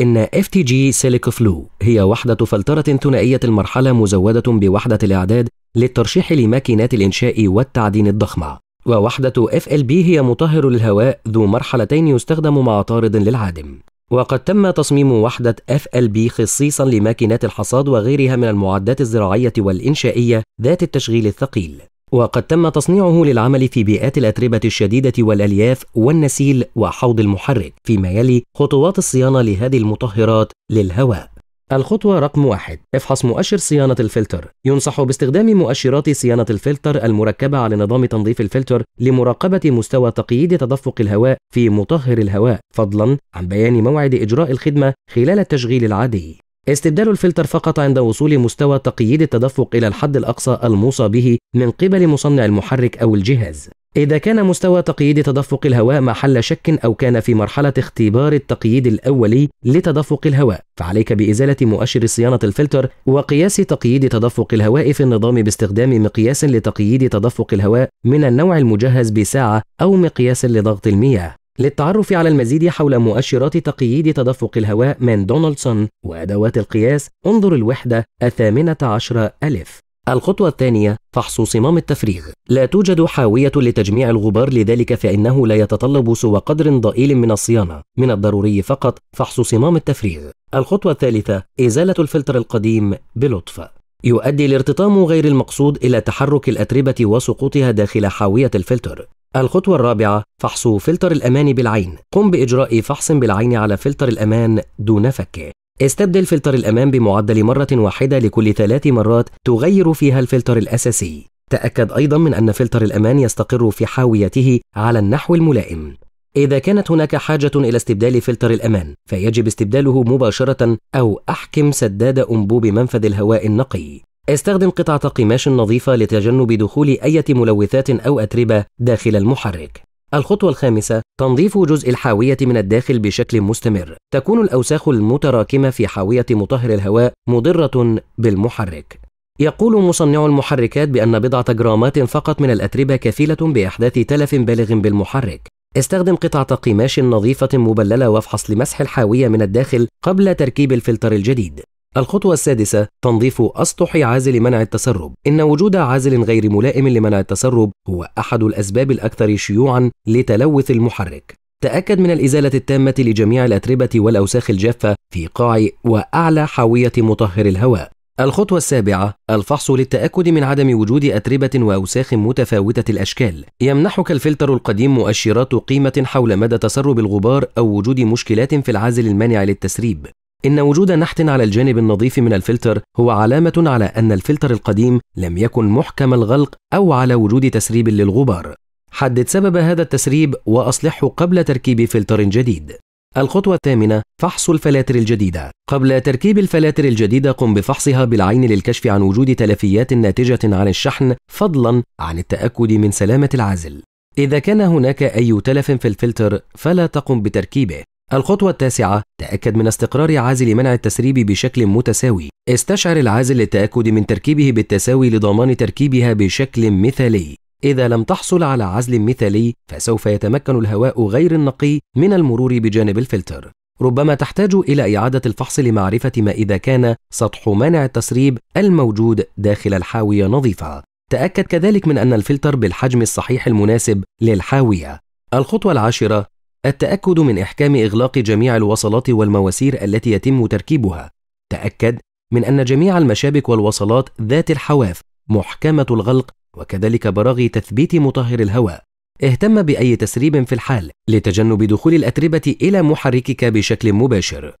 إن FTG سيليك فلو هي وحدة فلترة ثنائية المرحلة مزودة بوحدة الإعداد للترشيح لماكينات الإنشاء والتعدين الضخمة ووحدة FLB هي مطهر للهواء ذو مرحلتين يستخدم مع طارد للعادم وقد تم تصميم وحدة FLB خصيصا لماكينات الحصاد وغيرها من المعدات الزراعية والإنشائية ذات التشغيل الثقيل وقد تم تصنيعه للعمل في بيئات الأتربة الشديدة والألياف والنسيل وحوض المحرك فيما يلي خطوات الصيانة لهذه المطهرات للهواء الخطوة رقم واحد افحص مؤشر صيانة الفلتر ينصح باستخدام مؤشرات صيانة الفلتر المركبة على نظام تنظيف الفلتر لمراقبة مستوى تقييد تدفق الهواء في مطهر الهواء فضلا عن بيان موعد إجراء الخدمة خلال التشغيل العادي استبدال الفلتر فقط عند وصول مستوى تقييد التدفق إلى الحد الأقصى الموصى به من قبل مصنع المحرك أو الجهاز إذا كان مستوى تقييد تدفق الهواء محل شك أو كان في مرحلة اختبار التقييد الأولي لتدفق الهواء، فعليك بإزالة مؤشر صيانة الفلتر وقياس تقييد تدفق الهواء في النظام باستخدام مقياس لتقييد تدفق الهواء من النوع المجهز بساعة أو مقياس لضغط المياه. للتعرف على المزيد حول مؤشرات تقييد تدفق الهواء من دونالدسون وأدوات القياس انظر الوحدة الثامنة عشر ألف الخطوة الثانية فحص صمام التفريغ لا توجد حاوية لتجميع الغبار لذلك فإنه لا يتطلب سوى قدر ضئيل من الصيانة من الضروري فقط فحص صمام التفريغ الخطوة الثالثة إزالة الفلتر القديم بلطف يؤدي الارتطام غير المقصود إلى تحرك الأتربة وسقوطها داخل حاوية الفلتر. الخطوة الرابعة فحص فلتر الأمان بالعين. قم بإجراء فحص بالعين على فلتر الأمان دون فك. استبدل فلتر الأمان بمعدل مرة واحدة لكل ثلاث مرات تغير فيها الفلتر الأساسي. تأكد أيضا من أن فلتر الأمان يستقر في حاويته على النحو الملائم. إذا كانت هناك حاجة إلى استبدال فلتر الأمان فيجب استبداله مباشرة أو أحكم سداد أنبوب منفذ الهواء النقي استخدم قطعة قماش نظيفة لتجنب دخول أي ملوثات أو أتربة داخل المحرك الخطوة الخامسة تنظيف جزء الحاوية من الداخل بشكل مستمر. تكون الأوساخ المتراكمة في حاوية مطهر الهواء مضرة بالمحرك. يقول مصنع المحركات بأن بضعة جرامات فقط من الأتربة كفيلة بإحداث تلف بالغ بالمحرك، استخدم قطعة قماش نظيفة مبللة وافحص لمسح الحاوية من الداخل قبل تركيب الفلتر الجديد. الخطوة السادسة تنظيف أسطح عازل منع التسرب. إن وجود عازل غير ملائم لمنع التسرب هو أحد الأسباب الأكثر شيوعًا لتلوث المحرك. تأكد من الإزالة التامة لجميع الأتربة والأوساخ الجافة في قاع وأعلى حاوية مطهر الهواء. الخطوة السابعة الفحص للتأكد من عدم وجود أتربة وأوساخ متفاوتة الأشكال. يمنحك الفلتر القديم مؤشرات قيمة حول مدى تسرب الغبار أو وجود مشكلات في العازل المانع للتسريب. إن وجود نحت على الجانب النظيف من الفلتر هو علامة على أن الفلتر القديم لم يكن محكم الغلق أو على وجود تسريب للغبار. حدد سبب هذا التسريب وأصلحه قبل تركيب فلتر جديد. الخطوة الثامنة فحص الفلاتر الجديدة قبل تركيب الفلاتر الجديدة قم بفحصها بالعين للكشف عن وجود تلفيات ناتجة عن الشحن فضلا عن التأكد من سلامة العازل إذا كان هناك أي تلف في الفلتر فلا تقم بتركيبه الخطوة التاسعة تأكد من استقرار عازل منع التسريب بشكل متساوي استشعر العازل للتأكد من تركيبه بالتساوي لضمان تركيبها بشكل مثالي إذا لم تحصل على عزل مثالي فسوف يتمكن الهواء غير النقي من المرور بجانب الفلتر ربما تحتاج إلى إعادة الفحص لمعرفة ما إذا كان سطح مانع التسريب الموجود داخل الحاوية نظيفة تأكد كذلك من أن الفلتر بالحجم الصحيح المناسب للحاوية الخطوة العاشرة التأكد من إحكام إغلاق جميع الوصلات والمواسير التي يتم تركيبها تأكد من أن جميع المشابك والوصلات ذات الحواف محكمة الغلق وكذلك براغي تثبيت مطهر الهواء اهتم بأي تسريب في الحال لتجنب دخول الأتربة إلى محركك بشكل مباشر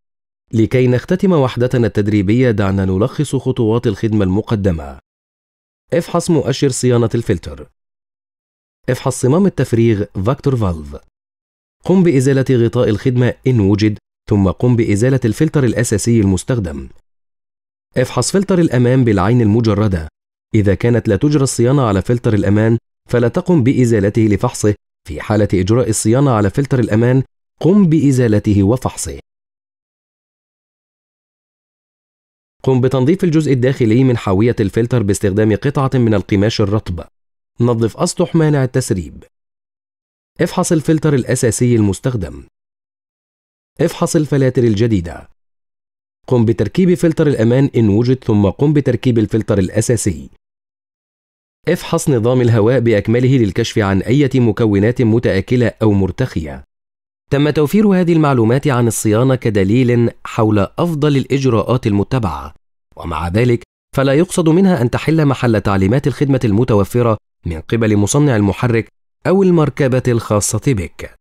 لكي نختتم وحدتنا التدريبية دعنا نلخص خطوات الخدمة المقدمة افحص مؤشر صيانة الفلتر افحص صمام التفريغ فاكتور فالف قم بإزالة غطاء الخدمة إن وجد ثم قم بإزالة الفلتر الأساسي المستخدم افحص فلتر الأمام بالعين المجردة إذا كانت لا تجرى الصيانة على فلتر الأمان فلا تقم بإزالته لفحصه في حالة إجراء الصيانة على فلتر الأمان قم بإزالته وفحصه قم بتنظيف الجزء الداخلي من حاوية الفلتر باستخدام قطعة من القماش الرطب نظف أسطح مانع التسريب افحص الفلتر الأساسي المستخدم افحص الفلاتر الجديدة قم بتركيب فلتر الأمان إن وجد ثم قم بتركيب الفلتر الأساسي افحص نظام الهواء بأكمله للكشف عن أي مكونات متآكلة أو مرتخية. تم توفير هذه المعلومات عن الصيانة كدليل حول أفضل الإجراءات المتبعة، ومع ذلك فلا يقصد منها أن تحل محل تعليمات الخدمة المتوفرة من قبل مصنع المحرك أو المركبة الخاصة بك.